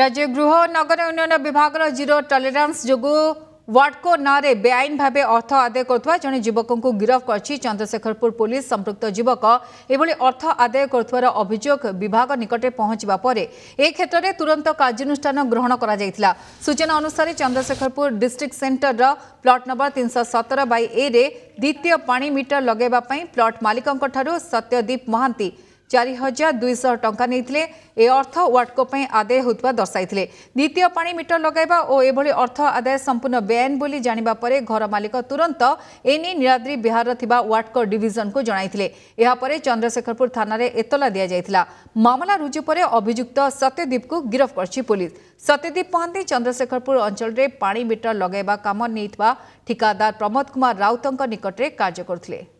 রাজ্য গৃহ নগর উন্নয়ন বিভাগর জিরো টলেরান্স যোগু ওয়ার্ডকো নাঁরে বেআইন ভাবে অর্থ আদায় করুয়া জনে যুবকঙ্কু গিরফ করছি চন্দ্রশেখরপুর পুলিশ সম্পৃক্ত যুবক এভাবে অর্থ আদায় করুয়ার অভিযোগ বিভাগ নিকটে পৌঁছবা পরে এ ক্ষেত্রে তুরন্ত কার্যানুষ্ঠান গ্রহণ করা যাইতিলা সূচনা অনুসারে চন্দ্রশেখরপুর ডিস্ট্রিক্ট সেন্টরর প্লট নম্বর তিনশহ সতের বাই এ দ্বিতীয় পাণি মিটর লগাইবা প্লট মালিকঙ্কঠার সত্যদীপ মহান্তি चारि हजार दुईश टाइपले ए अर्थ वाट्कै आदय हुर्शाइले द्वितीय पाटर लगाउँ एभरि अर्थ आदय सम्पूर्ण बेइन बोली घर मालिक तुरन्त एनै नीद्रि बिहार इन्टक डिभिजनको जणाले यहाँले चन्द्रशेखरपुर थानला दिला ममला रुजुपले अभियुक्त गिरफ्तार गिरफ् पुलिस सत्यदीप चंद्रशेखरपुर अंचल अञ्चल पाणि मिटर लगै काम नै ठिकदार प्रमोद कुम राउत कार्य कार्ज्युले